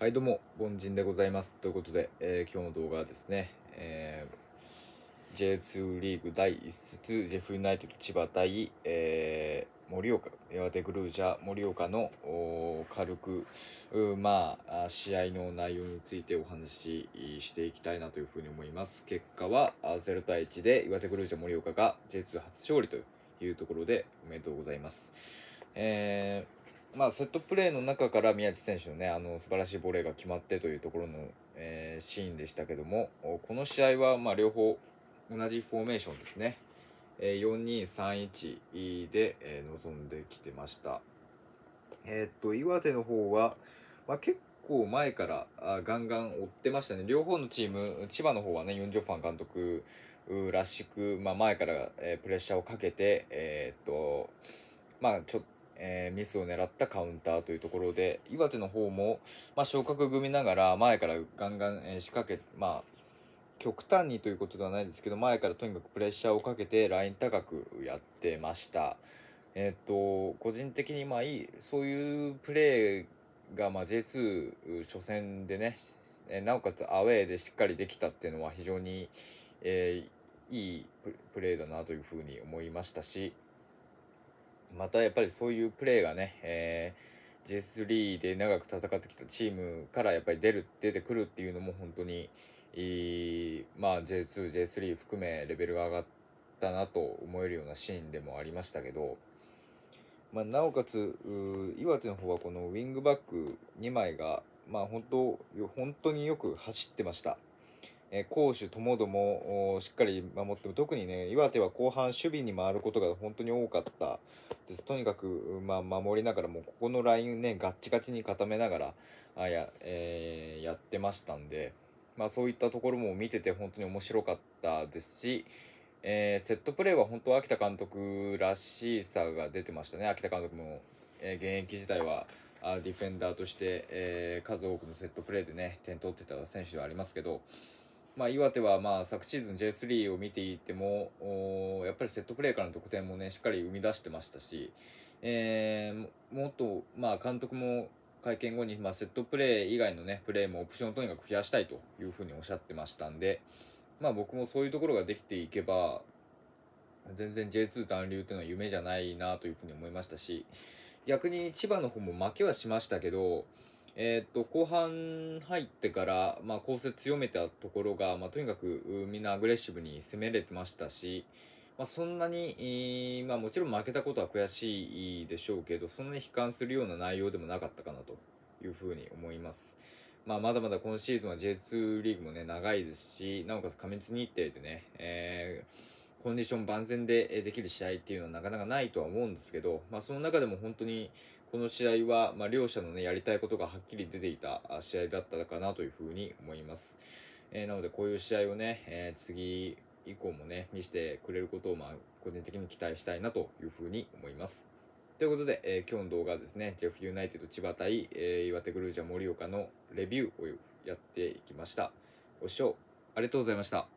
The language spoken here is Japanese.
はいどうも、凡人でございます。ということで、えー、今日の動画はですね、えー、J2 リーグ第1節、ジェフユナイテッド千葉対、えー、盛岡、岩手グルージャー盛岡の軽く、まあ、試合の内容についてお話ししていきたいなというふうに思います。結果は0対1で岩手グルージャー盛岡が J2 初勝利というところでおめでとうございます。えーまあ、セットプレーの中から宮地選手のねあの素晴らしいボレーが決まってというところの、えー、シーンでしたけどもこの試合はま両方同じフォーメーションですね、えー、4231で、えー、臨んできてましたえっと岩手の方は、まあ、結構前からあガンガン追ってましたね両方のチーム千葉の方はねユン・ジョファン監督らしく、まあ、前から、えプレッシャーをかけてえっとまあちょっとえー、ミスを狙ったカウンターというところで、岩手の方も、まあ、昇格組ながら前からガンガン、えー、仕掛け、まあ、極端にということではないですけど、前からとにかくプレッシャーをかけてライン高くやってました。えっ、と、個人的にまあいい、そういうプレーがまあ J2 初戦でね、えー、なおかつアウェーでしっかりできたっていうのは非常に、えー、いいプレーだなというふうに思いましたし、またやっぱりそういうプレーがね、えー、J3 で長く戦ってきたチームからやっぱり出る出てくるっていうのも本当に、いいまあ、J2、J3 含めレベルが上がったなと思えるようなシーンでもありましたけど、まあ、なおかつ岩手の方はこのウィングバック2枚が、まあ、本当本当によく走ってました。えー、攻守ともどもしっかり守っても特にね岩手は後半守備に回ることが本当に多かったですとにかく、まあ、守りながらもここのラインねガッチガチに固めながらあやえー、えやってましたんで、まあ、そういったところも見てて本当に面白かったですし、えー、セットプレーは本当秋田監督らしさが出てましたね秋田監督も、えー、現役時代は。ディフェンダーとして、えー、数多くのセットプレーでね点取ってた選手ではありますけど、まあ、岩手はまあ昨シーズン J3 を見ていてもやっぱりセットプレーからの得点もねしっかり生み出してましたし、えー、もっとまあ監督も会見後にまあセットプレー以外のねプレーもオプションをとにかく増やしたいというふうにおっしゃってましたんで、まあ、僕もそういうところができていけば全然 J2 残留というのは夢じゃないなというふうに思いましたし逆に千葉の方も負けはしましたけどえっと、後半入ってから、まあ、構成強めたところが、まあ、とにかくみんなアグレッシブに攻めれてましたし、まあ、そんなに、まあ、もちろん負けたことは悔しいでしょうけど、そんなに悲観するような内容でもなかったかなというふうに思います。まあ、まだまだ今シーズンは J2 リーグもね、長いですし、なおかつ過密日程でね、えーコンディション万全でできる試合っていうのはなかなかないとは思うんですけど、まあ、その中でも本当にこの試合は、まあ、両者の、ね、やりたいことがはっきり出ていた試合だったかなというふうに思います。えー、なのでこういう試合をね、えー、次以降もね、見せてくれることを、まあ、個人的に期待したいなというふうに思います。ということで、えー、今日の動画はですね、ジェフユナイテッド千葉対、え岩手グルージャ盛岡のレビューをやっていきました。ご視聴ありがとうございました。